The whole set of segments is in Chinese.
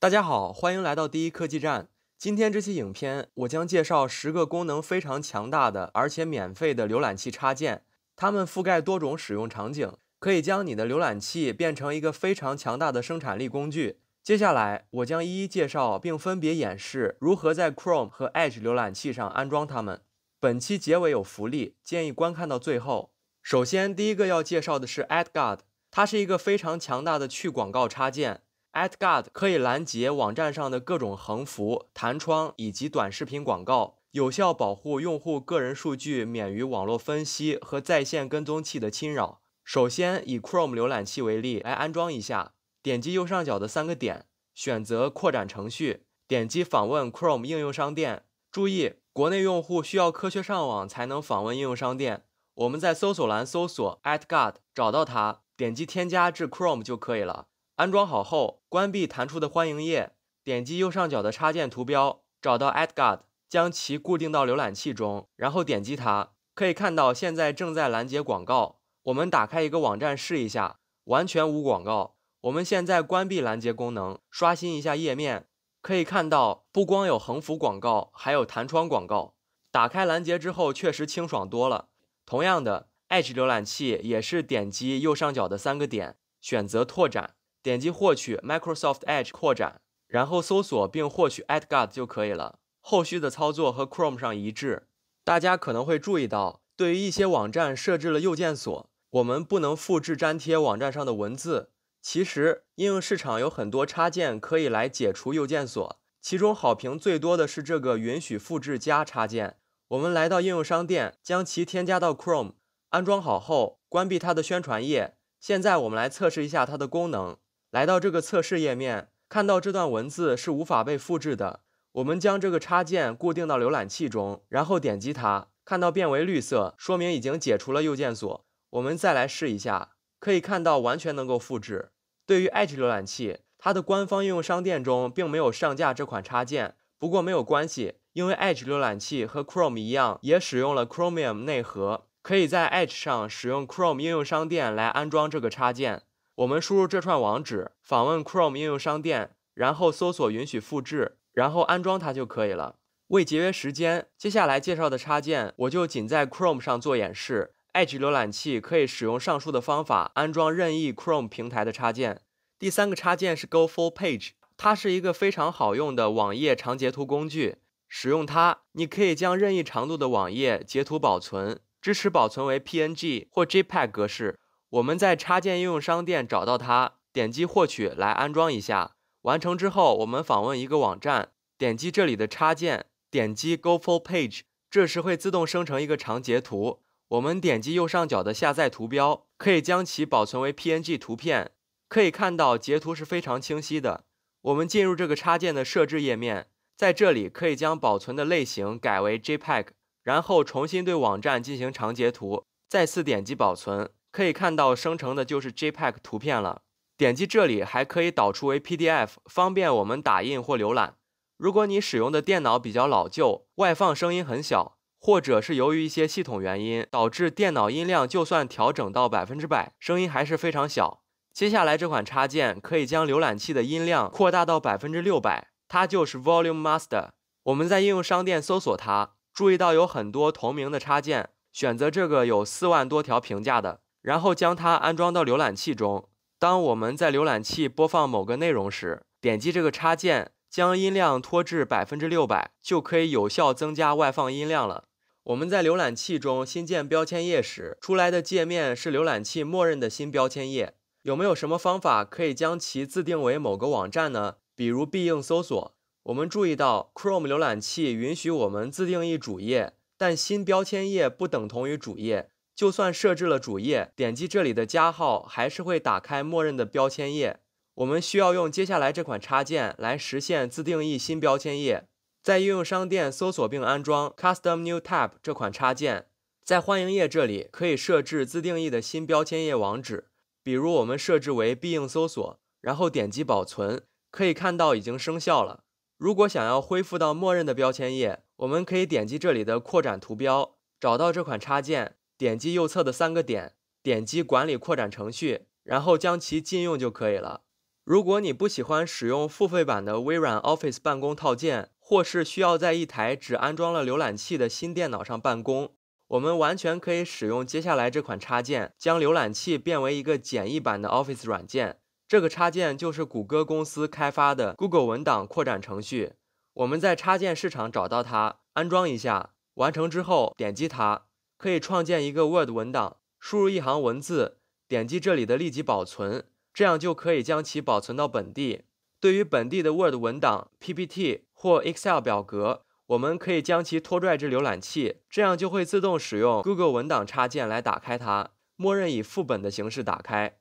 大家好，欢迎来到第一科技站。今天这期影片，我将介绍十个功能非常强大的而且免费的浏览器插件，它们覆盖多种使用场景，可以将你的浏览器变成一个非常强大的生产力工具。接下来，我将一一介绍并分别演示如何在 Chrome 和 Edge 浏览器上安装它们。本期结尾有福利，建议观看到最后。首先，第一个要介绍的是 AdGuard，它是一个非常强大的去广告插件。AdGuard 可以拦截网站上的各种横幅、弹窗以及短视频广告，有效保护用户个人数据免于网络分析和在线跟踪器的侵扰。首先，以 Chrome 浏览器为例来安装一下：点击右上角的三个点，选择扩展程序，点击访问 Chrome 应用商店。注意，国内用户需要科学上网才能访问应用商店。我们在搜索栏搜索 AdGuard，找到它，点击添加至 Chrome 就可以了。安装好后，关闭弹出的欢迎页，点击右上角的插件图标，找到 AdGuard，将其固定到浏览器中，然后点击它，可以看到现在正在拦截广告。我们打开一个网站试一下，完全无广告。我们现在关闭拦截功能，刷新一下页面，可以看到不光有横幅广告，还有弹窗广告。打开拦截之后，确实清爽多了。同样的，Edge 浏览器也是点击右上角的三个点，选择拓展。点击获取 Microsoft Edge 扩展，然后搜索并获取 a d Guard 就可以了。后续的操作和 Chrome 上一致。大家可能会注意到，对于一些网站设置了右键锁，我们不能复制粘贴网站上的文字。其实应用市场有很多插件可以来解除右键锁，其中好评最多的是这个允许复制加插件。我们来到应用商店，将其添加到 Chrome，安装好后关闭它的宣传页。现在我们来测试一下它的功能。来到这个测试页面，看到这段文字是无法被复制的。我们将这个插件固定到浏览器中，然后点击它，看到变为绿色，说明已经解除了右键锁。我们再来试一下，可以看到完全能够复制。对于 Edge 浏览器，它的官方应用商店中并没有上架这款插件，不过没有关系，因为 Edge 浏览器和 Chrome 一样，也使用了 Chromium 内核，可以在 Edge 上使用 Chrome 应用商店来安装这个插件。我们输入这串网址，访问 Chrome 应用商店，然后搜索“允许复制”，然后安装它就可以了。为节约时间，接下来介绍的插件我就仅在 Chrome 上做演示。Edge 浏览器可以使用上述的方法安装任意 Chrome 平台的插件。第三个插件是 Go Full Page，它是一个非常好用的网页长截图工具。使用它，你可以将任意长度的网页截图保存，支持保存为 PNG 或 JPEG 格式。我们在插件应用商店找到它，点击获取来安装一下。完成之后，我们访问一个网站，点击这里的插件，点击 Go for Page，这时会自动生成一个长截图。我们点击右上角的下载图标，可以将其保存为 PNG 图片。可以看到截图是非常清晰的。我们进入这个插件的设置页面，在这里可以将保存的类型改为 JPEG，然后重新对网站进行长截图，再次点击保存。可以看到生成的就是 JPEG 图片了。点击这里还可以导出为 PDF，方便我们打印或浏览。如果你使用的电脑比较老旧，外放声音很小，或者是由于一些系统原因导致电脑音量就算调整到百分之百，声音还是非常小。接下来这款插件可以将浏览器的音量扩大到百分之六百，它就是 Volume Master。我们在应用商店搜索它，注意到有很多同名的插件，选择这个有四万多条评价的。然后将它安装到浏览器中。当我们在浏览器播放某个内容时，点击这个插件，将音量拖至百分之六百，就可以有效增加外放音量了。我们在浏览器中新建标签页时，出来的界面是浏览器默认的新标签页。有没有什么方法可以将其自定为某个网站呢？比如必应搜索。我们注意到，Chrome 浏览器允许我们自定义主页，但新标签页不等同于主页。就算设置了主页，点击这里的加号，还是会打开默认的标签页。我们需要用接下来这款插件来实现自定义新标签页。在应用商店搜索并安装 Custom New Tab 这款插件。在欢迎页这里可以设置自定义的新标签页网址，比如我们设置为必应搜索，然后点击保存，可以看到已经生效了。如果想要恢复到默认的标签页，我们可以点击这里的扩展图标，找到这款插件。点击右侧的三个点，点击管理扩展程序，然后将其禁用就可以了。如果你不喜欢使用付费版的微软 Office 办公套件，或是需要在一台只安装了浏览器的新电脑上办公，我们完全可以使用接下来这款插件，将浏览器变为一个简易版的 Office 软件。这个插件就是谷歌公司开发的 Google 文档扩展程序。我们在插件市场找到它，安装一下，完成之后点击它。可以创建一个 Word 文档，输入一行文字，点击这里的立即保存，这样就可以将其保存到本地。对于本地的 Word 文档、PPT 或 Excel 表格，我们可以将其拖拽至浏览器，这样就会自动使用 Google 文档插件来打开它，默认以副本的形式打开。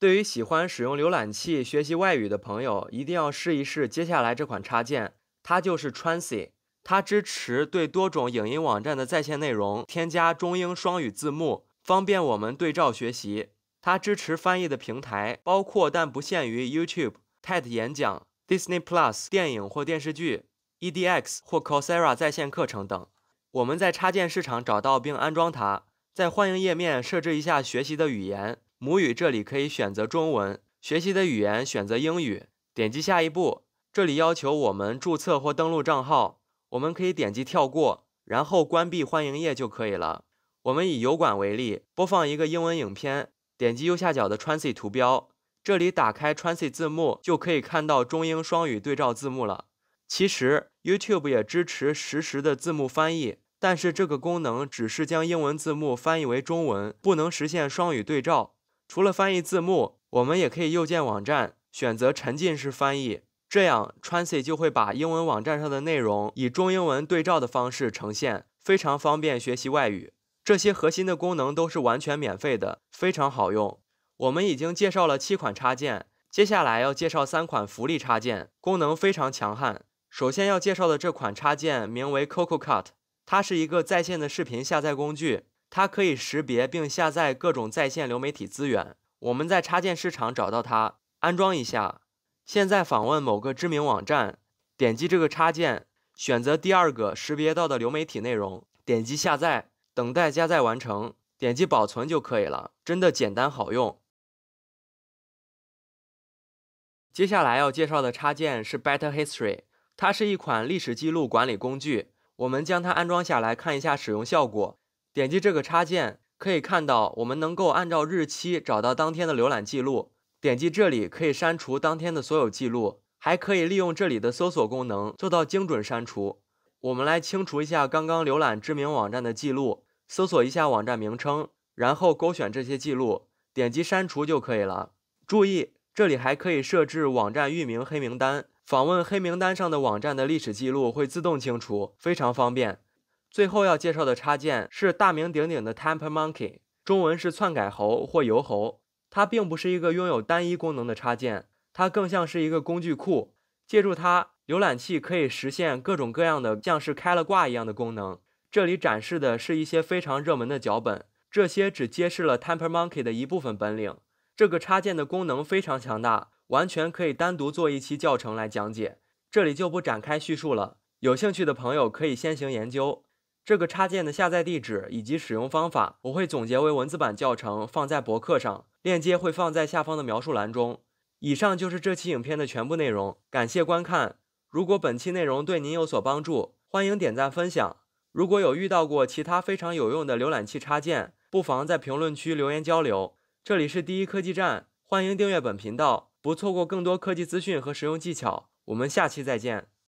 对于喜欢使用浏览器学习外语的朋友，一定要试一试接下来这款插件，它就是 Trancy。它支持对多种影音网站的在线内容添加中英双语字幕，方便我们对照学习。它支持翻译的平台包括但不限于 YouTube、TED 演讲、Disney Plus 电影或电视剧、EDX 或 Coursera 在线课程等。我们在插件市场找到并安装它，在欢迎页面设置一下学习的语言，母语这里可以选择中文，学习的语言选择英语，点击下一步。这里要求我们注册或登录账号。我们可以点击跳过，然后关闭欢迎页就可以了。我们以油管为例，播放一个英文影片，点击右下角的 t r a c t 图标，这里打开 t r a c t 字幕，就可以看到中英双语对照字幕了。其实 YouTube 也支持实时的字幕翻译，但是这个功能只是将英文字幕翻译为中文，不能实现双语对照。除了翻译字幕，我们也可以右键网站，选择沉浸式翻译。这样 t r a n s l 就会把英文网站上的内容以中英文对照的方式呈现，非常方便学习外语。这些核心的功能都是完全免费的，非常好用。我们已经介绍了七款插件，接下来要介绍三款福利插件，功能非常强悍。首先要介绍的这款插件名为 CocoCut，它是一个在线的视频下载工具，它可以识别并下载各种在线流媒体资源。我们在插件市场找到它，安装一下。现在访问某个知名网站，点击这个插件，选择第二个识别到的流媒体内容，点击下载，等待加载完成，点击保存就可以了。真的简单好用。接下来要介绍的插件是 Better History，它是一款历史记录管理工具。我们将它安装下来看一下使用效果。点击这个插件，可以看到我们能够按照日期找到当天的浏览记录。点击这里可以删除当天的所有记录，还可以利用这里的搜索功能做到精准删除。我们来清除一下刚刚浏览知名网站的记录，搜索一下网站名称，然后勾选这些记录，点击删除就可以了。注意，这里还可以设置网站域名黑名单，访问黑名单上的网站的历史记录会自动清除，非常方便。最后要介绍的插件是大名鼎鼎的 t e m p e r m o n k e y 中文是篡改猴或游猴。它并不是一个拥有单一功能的插件，它更像是一个工具库。借助它，浏览器可以实现各种各样的，像是开了挂一样的功能。这里展示的是一些非常热门的脚本，这些只揭示了 t e m p e r m o n k e y 的一部分本领。这个插件的功能非常强大，完全可以单独做一期教程来讲解，这里就不展开叙述了。有兴趣的朋友可以先行研究。这个插件的下载地址以及使用方法，我会总结为文字版教程放在博客上。链接会放在下方的描述栏中。以上就是这期影片的全部内容，感谢观看。如果本期内容对您有所帮助，欢迎点赞分享。如果有遇到过其他非常有用的浏览器插件，不妨在评论区留言交流。这里是第一科技站，欢迎订阅本频道，不错过更多科技资讯和实用技巧。我们下期再见。